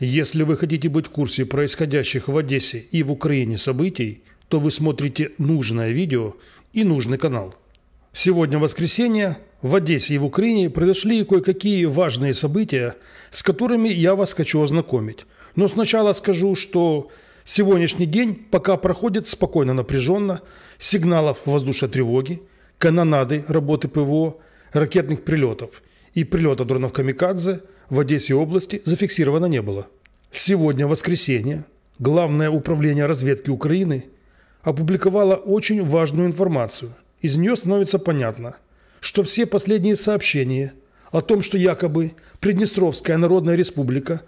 Если вы хотите быть в курсе происходящих в Одессе и в Украине событий, то вы смотрите нужное видео и нужный канал. Сегодня воскресенье. В Одессе и в Украине произошли кое-какие важные события, с которыми я вас хочу ознакомить. Но сначала скажу, что сегодняшний день пока проходит спокойно напряженно. Сигналов воздушной тревоги, канонады работы ПВО, ракетных прилетов и прилета дронов «Камикадзе» – в Одессе области зафиксировано не было. Сегодня, воскресенье, Главное управление разведки Украины опубликовало очень важную информацию. Из нее становится понятно, что все последние сообщения о том, что якобы Приднестровская Народная Республика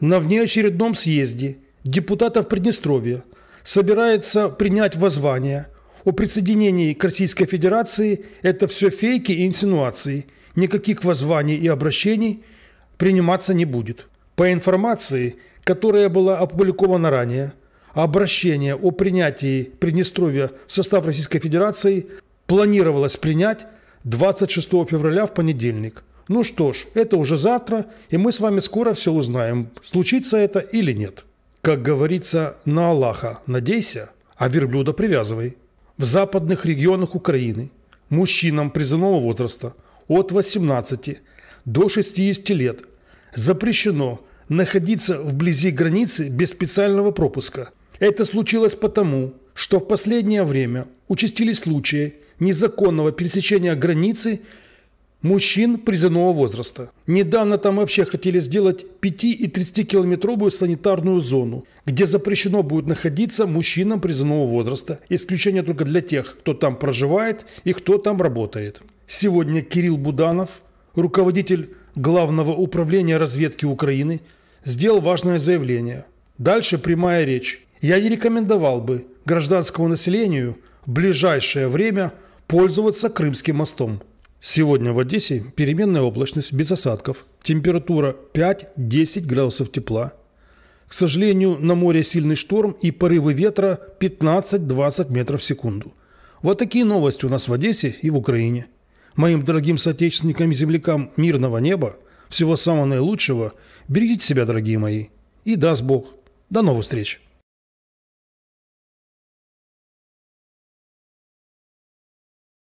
на внеочередном съезде депутатов Приднестровья собирается принять воззвание о присоединении к Российской Федерации – это все фейки и инсинуации. Никаких воззваний и обращений приниматься не будет. По информации, которая была опубликована ранее, обращение о принятии Приднестровья в состав Российской Федерации планировалось принять 26 февраля в понедельник. Ну что ж, это уже завтра, и мы с вами скоро все узнаем, случится это или нет. Как говорится, на Аллаха надейся, а верблюда привязывай. В западных регионах Украины мужчинам призывного возраста от 18 до 60 лет. Запрещено находиться вблизи границы без специального пропуска. Это случилось потому, что в последнее время участились случаи незаконного пересечения границы мужчин призывного возраста. Недавно там вообще хотели сделать 5 и 30-километровую санитарную зону, где запрещено будет находиться мужчинам призывного возраста. Исключение только для тех, кто там проживает и кто там работает. Сегодня Кирилл Буданов – руководитель Главного управления разведки Украины, сделал важное заявление. Дальше прямая речь. Я не рекомендовал бы гражданскому населению в ближайшее время пользоваться Крымским мостом. Сегодня в Одессе переменная облачность без осадков, температура 5-10 градусов тепла. К сожалению, на море сильный шторм и порывы ветра 15-20 метров в секунду. Вот такие новости у нас в Одессе и в Украине моим дорогим соотечественникам и землякам мирного неба, всего самого наилучшего. Берегите себя, дорогие мои. И даст Бог. До новых встреч.